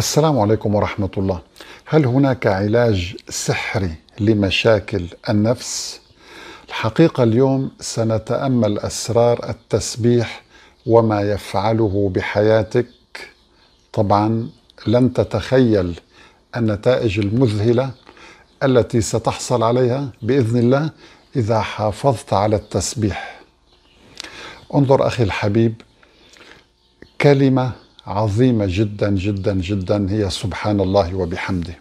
السلام عليكم ورحمة الله. هل هناك علاج سحري لمشاكل النفس؟ الحقيقة اليوم سنتأمل أسرار التسبيح وما يفعله بحياتك. طبعا لن تتخيل النتائج المذهلة التي ستحصل عليها بإذن الله إذا حافظت على التسبيح. انظر أخي الحبيب كلمة عظيمة جدا جدا جدا هي سبحان الله وبحمده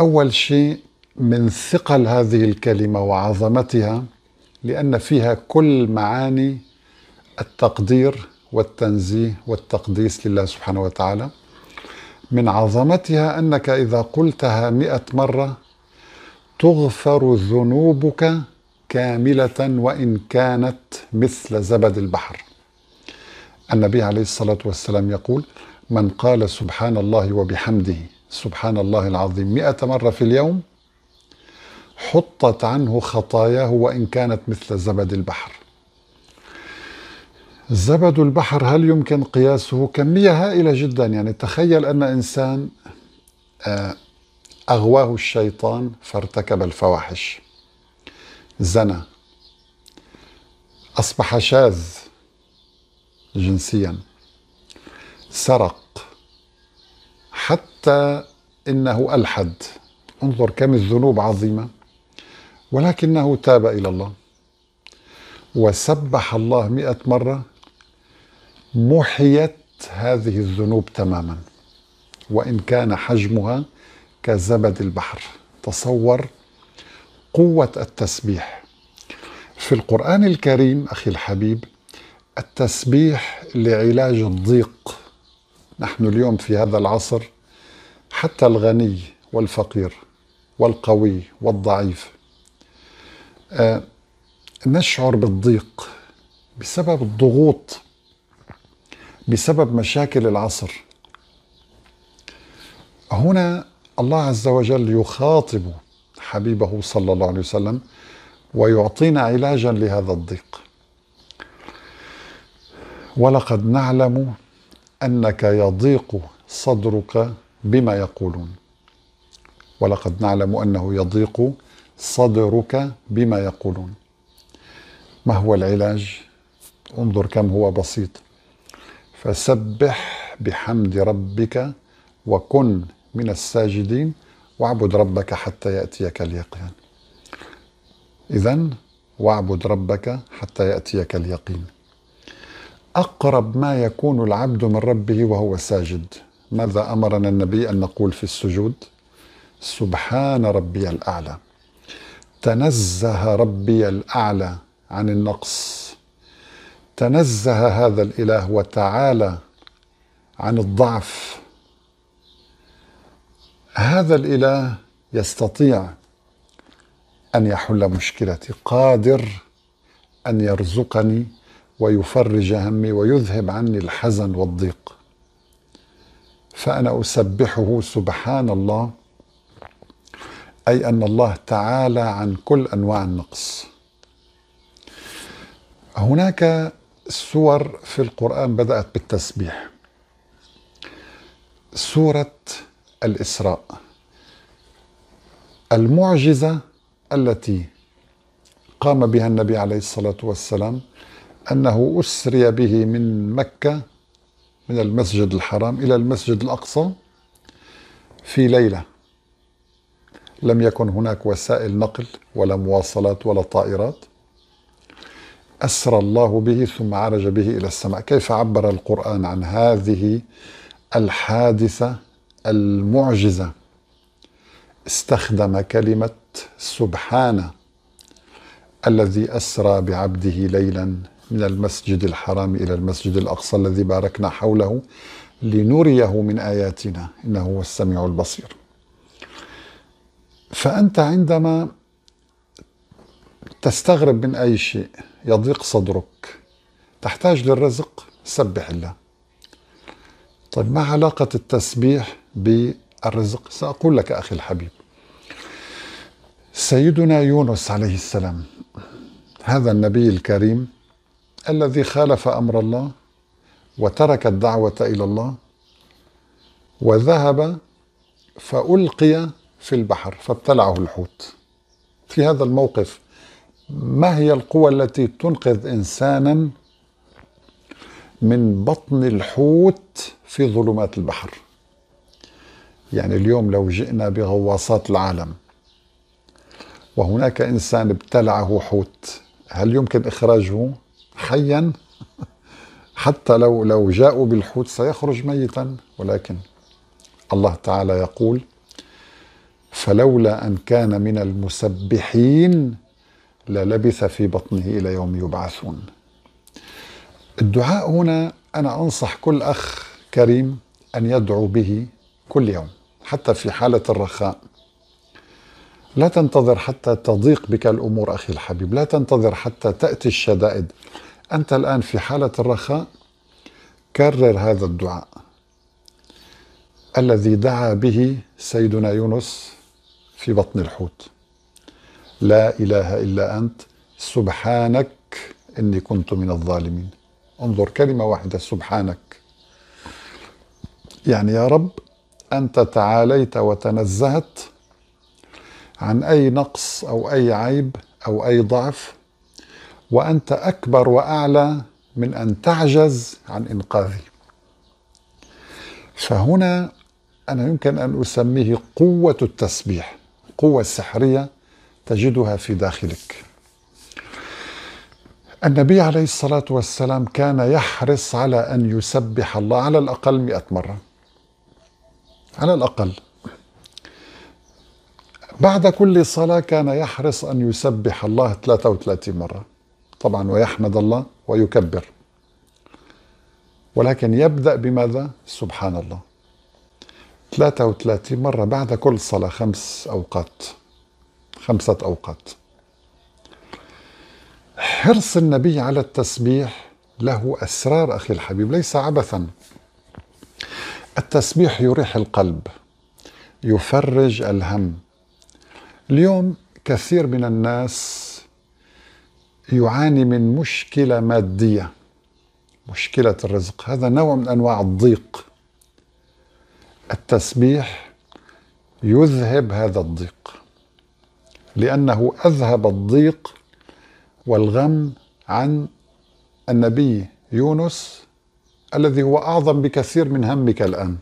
أول شيء من ثقل هذه الكلمة وعظمتها لأن فيها كل معاني التقدير والتنزيه والتقديس لله سبحانه وتعالى من عظمتها أنك إذا قلتها مئة مرة تغفر ذنوبك كاملة وإن كانت مثل زبد البحر النبي عليه الصلاة والسلام يقول من قال سبحان الله وبحمده سبحان الله العظيم مئة مرة في اليوم حطت عنه خطاياه وإن كانت مثل زبد البحر زبد البحر هل يمكن قياسه كمية هائلة جدا يعني تخيل أن إنسان آه، أغواه الشيطان فارتكب الفواحش زنى أصبح شاذ جنسيا سرق حتى انه الحد انظر كم الذنوب عظيمه ولكنه تاب الى الله وسبح الله مئة مرة محيت هذه الذنوب تماما وإن كان حجمها كزبد البحر تصور قوة التسبيح في القرآن الكريم أخي الحبيب التسبيح لعلاج الضيق نحن اليوم في هذا العصر حتى الغني والفقير والقوي والضعيف آه، نشعر بالضيق بسبب الضغوط بسبب مشاكل العصر هنا الله عز وجل يخاطب حبيبه صلى الله عليه وسلم ويعطينا علاجا لهذا الضيق ولقد نعلم انك يضيق صدرك بما يقولون ولقد نعلم انه يضيق صدرك بما يقولون ما هو العلاج انظر كم هو بسيط فسبح بحمد ربك وكن من الساجدين واعبد ربك حتى ياتيك اليقين اذا واعبد ربك حتى ياتيك اليقين أقرب ما يكون العبد من ربه وهو ساجد ماذا أمرنا النبي أن نقول في السجود سبحان ربي الأعلى تنزه ربي الأعلى عن النقص تنزه هذا الإله وتعالى عن الضعف هذا الإله يستطيع أن يحل مشكلتي قادر أن يرزقني ويفرج همي ويذهب عني الحزن والضيق فانا اسبحه سبحان الله اي ان الله تعالى عن كل انواع النقص هناك سور في القران بدات بالتسبيح سوره الاسراء المعجزه التي قام بها النبي عليه الصلاه والسلام أنه أسري به من مكة من المسجد الحرام إلى المسجد الأقصى في ليلة لم يكن هناك وسائل نقل ولا مواصلات ولا طائرات أسرى الله به ثم عرج به إلى السماء كيف عبر القرآن عن هذه الحادثة المعجزة استخدم كلمة سبحانه الذي أسرى بعبده ليلا من المسجد الحرام إلى المسجد الأقصى الذي باركنا حوله لنريه من آياتنا إنه هو السميع البصير فأنت عندما تستغرب من أي شيء يضيق صدرك تحتاج للرزق سبح الله طيب ما علاقة التسبيح بالرزق سأقول لك أخي الحبيب سيدنا يونس عليه السلام هذا النبي الكريم الذي خالف امر الله وترك الدعوه الى الله وذهب فالقي في البحر فابتلعه الحوت في هذا الموقف ما هي القوى التي تنقذ انسانا من بطن الحوت في ظلمات البحر يعني اليوم لو جئنا بغواصات العالم وهناك انسان ابتلعه حوت هل يمكن اخراجه حيا حتى لو لو جاءوا بالحوت سيخرج ميتا ولكن الله تعالى يقول فلولا ان كان من المسبحين للبث في بطنه الى يوم يبعثون الدعاء هنا انا انصح كل اخ كريم ان يدعو به كل يوم حتى في حاله الرخاء لا تنتظر حتى تضيق بك الامور اخي الحبيب لا تنتظر حتى تاتي الشدائد أنت الآن في حالة الرخاء كرر هذا الدعاء الذي دعا به سيدنا يونس في بطن الحوت لا إله إلا أنت سبحانك إني كنت من الظالمين انظر كلمة واحدة سبحانك يعني يا رب أنت تعاليت وتنزهت عن أي نقص أو أي عيب أو أي ضعف وانت اكبر واعلى من ان تعجز عن انقاذي فهنا انا يمكن ان اسميه قوه التسبيح قوه سحريه تجدها في داخلك النبي عليه الصلاه والسلام كان يحرص على ان يسبح الله على الاقل 100 مره على الاقل بعد كل صلاه كان يحرص ان يسبح الله 33 مره طبعا ويحمد الله ويكبر ولكن يبدأ بماذا؟ سبحان الله 33 مرة بعد كل صلاة خمس أوقات خمسة أوقات حرص النبي على التسبيح له أسرار أخي الحبيب ليس عبثا التسبيح يريح القلب يفرج الهم اليوم كثير من الناس يعاني من مشكلة مادية مشكلة الرزق هذا نوع من أنواع الضيق التسبيح يذهب هذا الضيق لأنه أذهب الضيق والغم عن النبي يونس الذي هو أعظم بكثير من همك الآن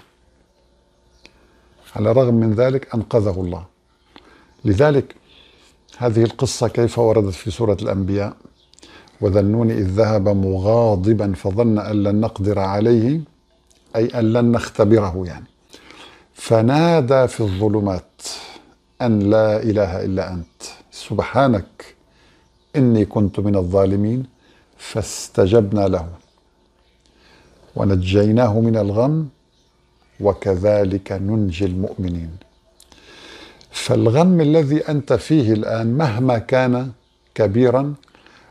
على الرغم من ذلك أنقذه الله لذلك هذه القصة كيف وردت في سورة الأنبياء وذا النون إذ ذهب مغاضبا فظن أن لن نقدر عليه أي أن لن نختبره يعني فنادى في الظلمات أن لا إله إلا أنت سبحانك إني كنت من الظالمين فاستجبنا له ونجيناه من الغم وكذلك ننجي المؤمنين فالغم الذي أنت فيه الآن مهما كان كبيرا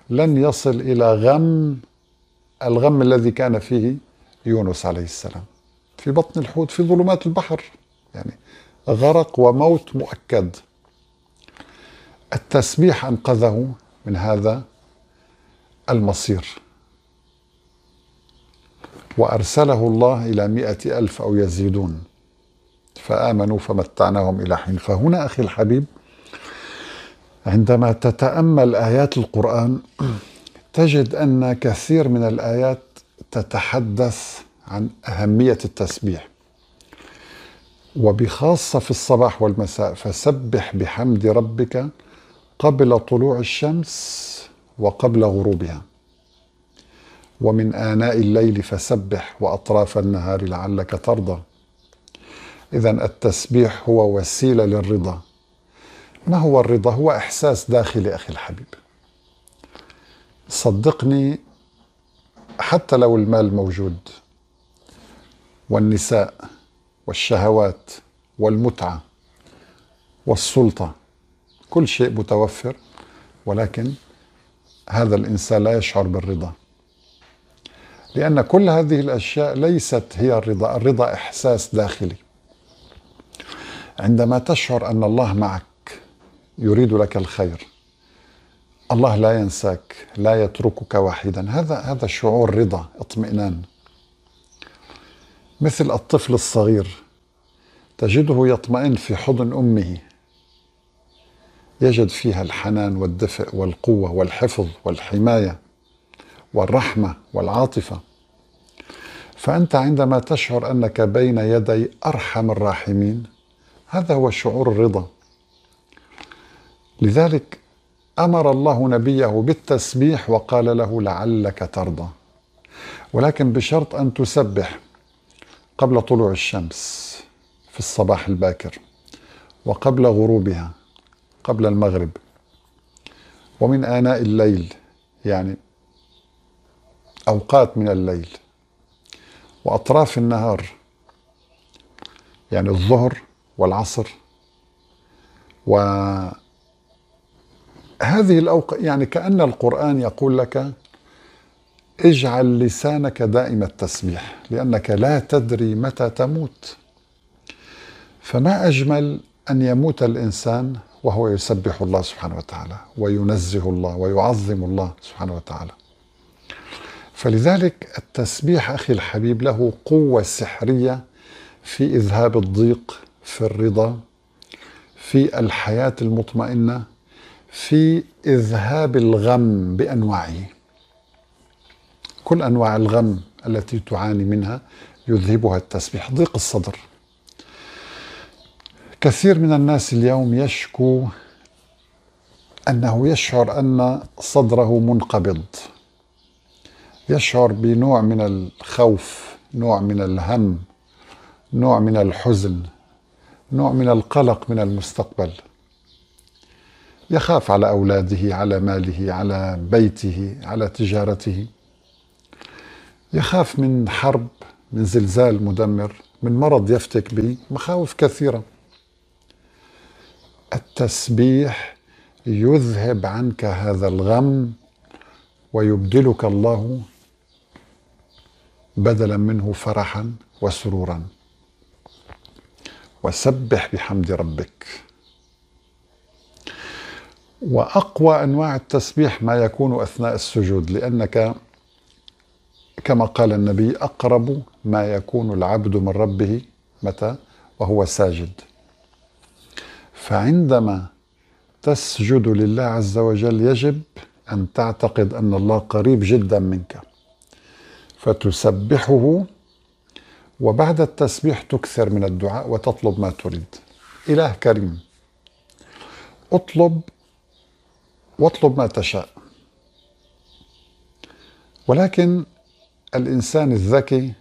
لن يصل إلى غم الغم الذي كان فيه يونس عليه السلام في بطن الحوت في ظلمات البحر يعني غرق وموت مؤكد التسبيح أنقذه من هذا المصير وأرسله الله إلى مئة ألف أو يزيدون فآمنوا فمتعناهم إلى حين فهنا أخي الحبيب عندما تتأمل آيات القرآن تجد أن كثير من الآيات تتحدث عن أهمية التسبيح وبخاصة في الصباح والمساء فسبح بحمد ربك قبل طلوع الشمس وقبل غروبها ومن آناء الليل فسبح وأطراف النهار لعلك ترضى إذا التسبيح هو وسيلة للرضا ما هو الرضا؟ هو إحساس داخلي أخي الحبيب صدقني حتى لو المال موجود والنساء والشهوات والمتعة والسلطة كل شيء متوفر ولكن هذا الإنسان لا يشعر بالرضا لأن كل هذه الأشياء ليست هي الرضا الرضا إحساس داخلي عندما تشعر ان الله معك يريد لك الخير الله لا ينساك لا يتركك وحيدا هذا هذا شعور رضا اطمئنان مثل الطفل الصغير تجده يطمئن في حضن امه يجد فيها الحنان والدفء والقوه والحفظ والحمايه والرحمه والعاطفه فانت عندما تشعر انك بين يدي ارحم الراحمين هذا هو شعور الرضا لذلك امر الله نبيه بالتسبيح وقال له لعلك ترضى ولكن بشرط ان تسبح قبل طلوع الشمس في الصباح الباكر وقبل غروبها قبل المغرب ومن آناء الليل يعني أوقات من الليل وأطراف النهار يعني الظهر والعصر وهذه الأوقات يعني كأن القرآن يقول لك اجعل لسانك دائم التسبيح لأنك لا تدري متى تموت فما أجمل أن يموت الإنسان وهو يسبح الله سبحانه وتعالى وينزه الله ويعظم الله سبحانه وتعالى فلذلك التسبيح أخي الحبيب له قوة سحرية في إذهاب الضيق في الرضا في الحياة المطمئنة في إذهاب الغم بأنواعه كل أنواع الغم التي تعاني منها يذهبها التسبيح ضيق الصدر كثير من الناس اليوم يشكو أنه يشعر أن صدره منقبض يشعر بنوع من الخوف نوع من الهم نوع من الحزن نوع من القلق من المستقبل يخاف على اولاده على ماله على بيته على تجارته يخاف من حرب من زلزال مدمر من مرض يفتك به مخاوف كثيره التسبيح يذهب عنك هذا الغم ويبدلك الله بدلا منه فرحا وسرورا وسبح بحمد ربك واقوى انواع التسبيح ما يكون اثناء السجود لانك كما قال النبي اقرب ما يكون العبد من ربه متى وهو ساجد فعندما تسجد لله عز وجل يجب ان تعتقد ان الله قريب جدا منك فتسبحه وبعد التسبيح تكثر من الدعاء وتطلب ما تريد إله كريم اطلب واطلب ما تشاء ولكن الإنسان الذكي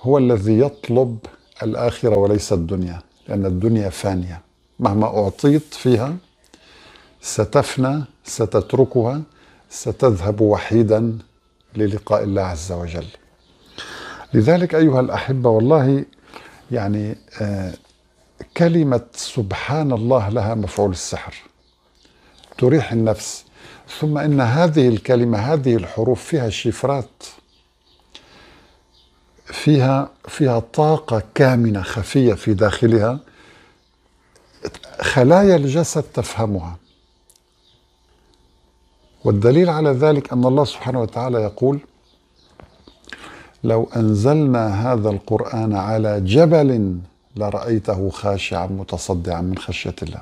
هو الذي يطلب الآخرة وليس الدنيا لأن الدنيا فانية مهما أعطيت فيها ستفنى ستتركها ستذهب وحيدا للقاء الله عز وجل لذلك أيها الأحبة والله يعني آه، كلمة سبحان الله لها مفعول السحر تريح النفس ثم إن هذه الكلمة هذه الحروف فيها شفرات فيها فيها طاقة كامنة خفية في داخلها خلايا الجسد تفهمها والدليل على ذلك أن الله سبحانه وتعالى يقول لو أنزلنا هذا القرآن على جبل لرأيته خاشعا متصدعا من خشية الله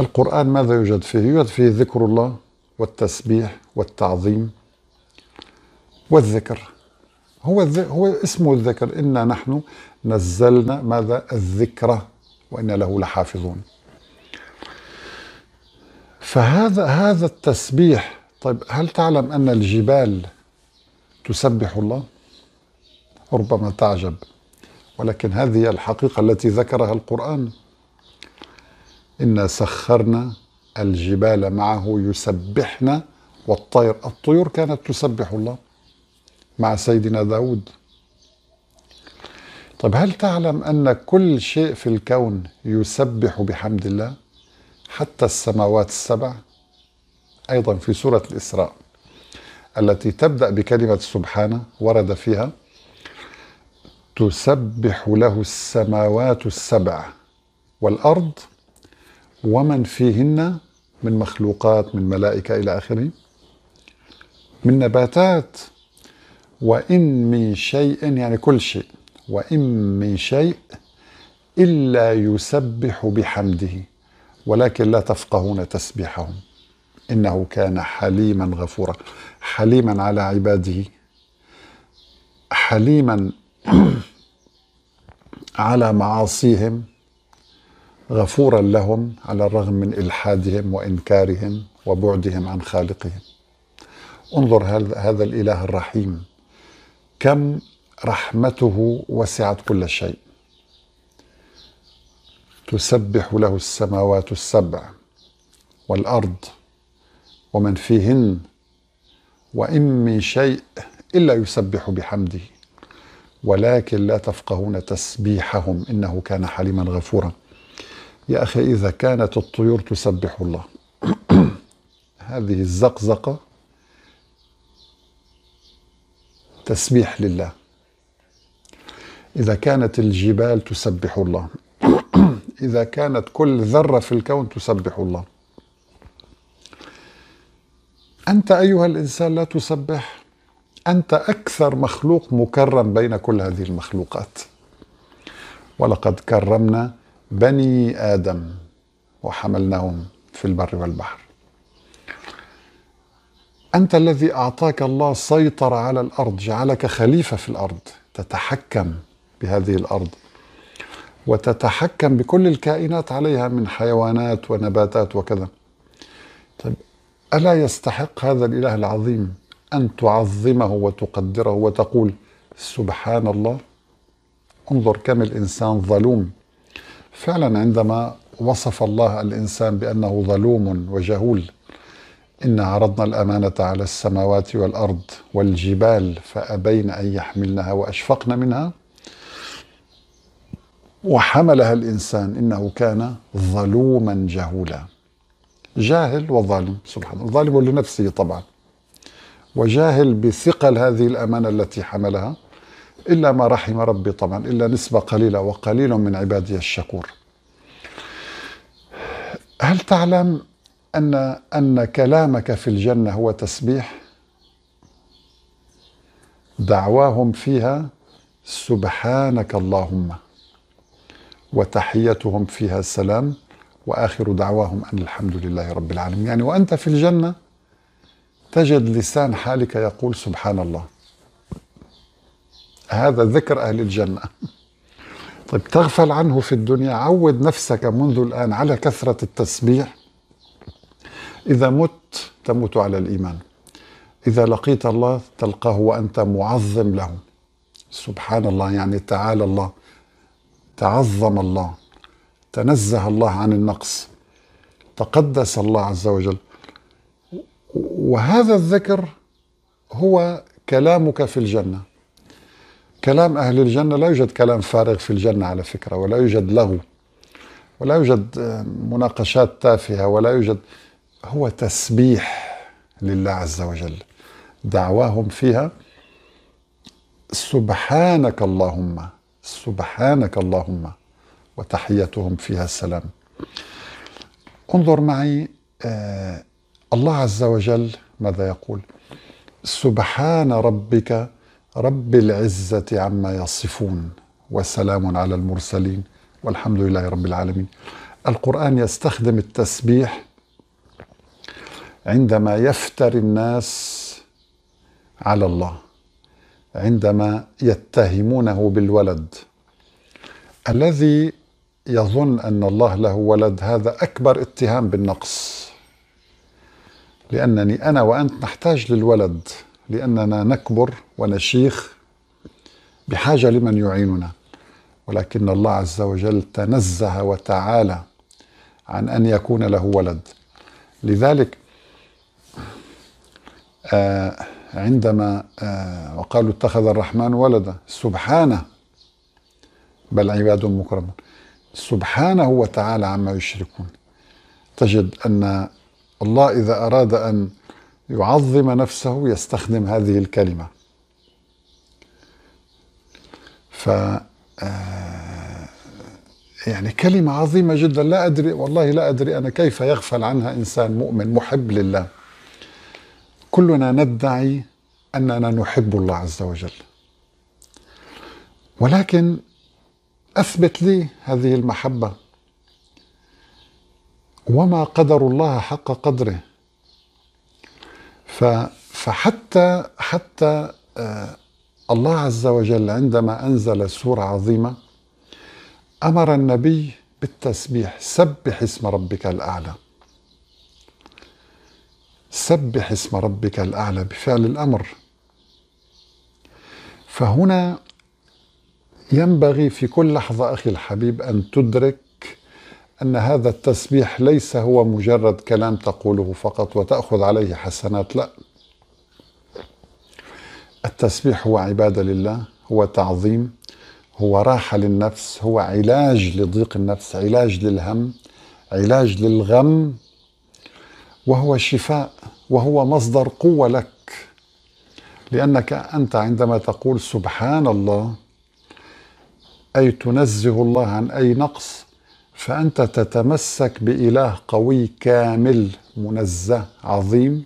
القرآن ماذا يوجد فيه؟ يوجد فيه ذكر الله والتسبيح والتعظيم والذكر هو هو اسمه الذكر إنا نحن نزلنا ماذا؟ الذكر وإنا له لحافظون فهذا هذا التسبيح طيب هل تعلم أن الجبال تسبح الله ربما تعجب ولكن هذه الحقيقة التي ذكرها القرآن إنا سخرنا الجبال معه يسبحنا والطير الطيور كانت تسبح الله مع سيدنا داود طيب هل تعلم أن كل شيء في الكون يسبح بحمد الله حتى السماوات السبع أيضا في سورة الإسراء التي تبدأ بكلمة سبحانه ورد فيها تسبح له السماوات السبع والأرض ومن فيهن من مخلوقات من ملائكة إلى آخره من نباتات وإن من شيء يعني كل شيء وإن من شيء إلا يسبح بحمده ولكن لا تفقهون تسبيحهم إنه كان حليما غفورا حليما على عباده حليما على معاصيهم غفورا لهم على الرغم من إلحادهم وإنكارهم وبعدهم عن خالقهم انظر هذا الإله الرحيم كم رحمته وسعت كل شيء تسبح له السماوات السبع والأرض ومن فيهن وإن من شيء إلا يسبح بحمده ولكن لا تفقهون تسبيحهم إنه كان حليما غفورا يا أخي إذا كانت الطيور تسبح الله هذه الزقزقة تسبيح لله إذا كانت الجبال تسبح الله إذا كانت كل ذرة في الكون تسبح الله أنت أيها الإنسان لا تسبح أنت أكثر مخلوق مكرم بين كل هذه المخلوقات ولقد كرمنا بني آدم وحملناهم في البر والبحر أنت الذي أعطاك الله سيطرة على الأرض جعلك خليفة في الأرض تتحكم بهذه الأرض وتتحكم بكل الكائنات عليها من حيوانات ونباتات وكذا ألا يستحق هذا الإله العظيم أن تعظمه وتقدره وتقول سبحان الله انظر كم الإنسان ظلوم فعلا عندما وصف الله الإنسان بأنه ظلوم وجهول إن عرضنا الأمانة على السماوات والأرض والجبال فأبين أن يحملنها وأشفقن منها وحملها الإنسان إنه كان ظلوما جهولا جاهل وظالم سبحان الله ظالم لنفسه طبعا وجاهل بثقل هذه الأمانة التي حملها إلا ما رحم ربي طبعا إلا نسبة قليلة وقليل من عبادي الشكور هل تعلم أن أن كلامك في الجنة هو تسبيح دعواهم فيها سبحانك اللهم وتحيتهم فيها سلام واخر دعواهم ان الحمد لله رب العالمين يعني وانت في الجنه تجد لسان حالك يقول سبحان الله هذا ذكر اهل الجنه طيب تغفل عنه في الدنيا عود نفسك منذ الان على كثره التسبيح اذا مت تموت على الايمان اذا لقيت الله تلقاه وانت معظم له سبحان الله يعني تعالى الله تعظم الله تنزه الله عن النقص تقدس الله عز وجل وهذا الذكر هو كلامك في الجنة كلام أهل الجنة لا يوجد كلام فارغ في الجنة على فكرة ولا يوجد لغو ولا يوجد مناقشات تافهة ولا يوجد هو تسبيح لله عز وجل دعواهم فيها سبحانك اللهم سبحانك اللهم وتحيتهم فيها السلام انظر معي آه، الله عز وجل ماذا يقول سبحان ربك رب العزة عما يصفون وسلام على المرسلين والحمد لله رب العالمين القرآن يستخدم التسبيح عندما يفتر الناس على الله عندما يتهمونه بالولد الذي يظن أن الله له ولد هذا أكبر اتهام بالنقص لأنني أنا وأنت نحتاج للولد لأننا نكبر ونشيخ بحاجة لمن يعيننا ولكن الله عز وجل تنزه وتعالى عن أن يكون له ولد لذلك آه عندما آه وقالوا اتخذ الرحمن ولدا سبحانه بل عباد مكرمون سبحانه وتعالى عما يشركون تجد أن الله إذا أراد أن يعظم نفسه يستخدم هذه الكلمة ف آه، يعني كلمة عظيمة جدا لا أدري والله لا أدري أنا كيف يغفل عنها إنسان مؤمن محب لله كلنا ندعي أننا نحب الله عز وجل ولكن أثبت لي هذه المحبة وما قدر الله حق قدره فحتى حتى آه، الله عز وجل عندما أنزل سورة عظيمة أمر النبي بالتسبيح سبح اسم ربك الأعلى سبح اسم ربك الأعلى بفعل الأمر فهنا ينبغي في كل لحظة أخي الحبيب أن تدرك أن هذا التسبيح ليس هو مجرد كلام تقوله فقط وتأخذ عليه حسنات لا التسبيح هو عبادة لله هو تعظيم هو راحة للنفس هو علاج لضيق النفس علاج للهم علاج للغم وهو شفاء وهو مصدر قوة لك لأنك أنت عندما تقول سبحان الله أي تنزه الله عن أي نقص فأنت تتمسك بإله قوي كامل منزه عظيم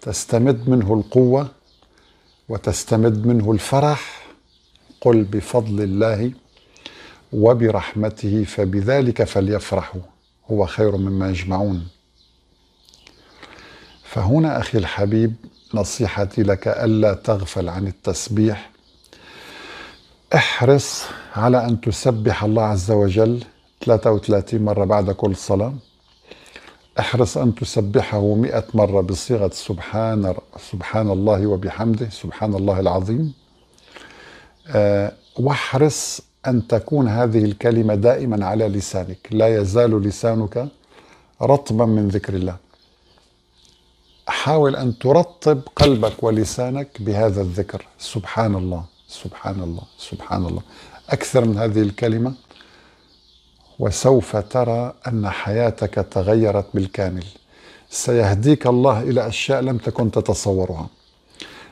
تستمد منه القوة وتستمد منه الفرح قل بفضل الله وبرحمته فبذلك فليفرحوا هو خير مما يجمعون فهنا أخي الحبيب نصيحتي لك ألا تغفل عن التسبيح احرص على أن تسبح الله عز وجل 33 مرة بعد كل صلاة احرص أن تسبحه 100 مرة بصيغة سبحان سبحان الله وبحمده سبحان الله العظيم آه، واحرص أن تكون هذه الكلمة دائما على لسانك لا يزال لسانك رطبا من ذكر الله حاول أن ترطب قلبك ولسانك بهذا الذكر سبحان الله سبحان الله سبحان الله أكثر من هذه الكلمة وسوف ترى أن حياتك تغيرت بالكامل سيهديك الله إلى أشياء لم تكن تتصورها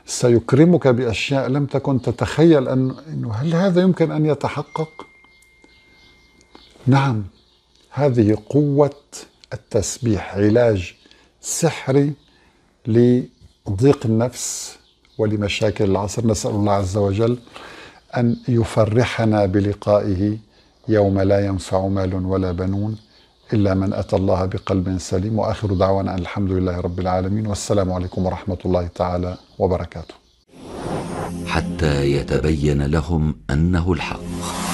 سيكرمك بأشياء لم تكن تتخيل أن أنه هل هذا يمكن أن يتحقق؟ نعم هذه قوة التسبيح علاج سحري لضيق النفس ولمشاكل العصر نسأل الله عز وجل أن يفرحنا بلقائه يوم لا ينفع مال ولا بنون إلا من أتى الله بقلب سليم وآخر دعوانا أن الحمد لله رب العالمين والسلام عليكم ورحمة الله تعالى وبركاته حتى يتبين لهم أنه الحق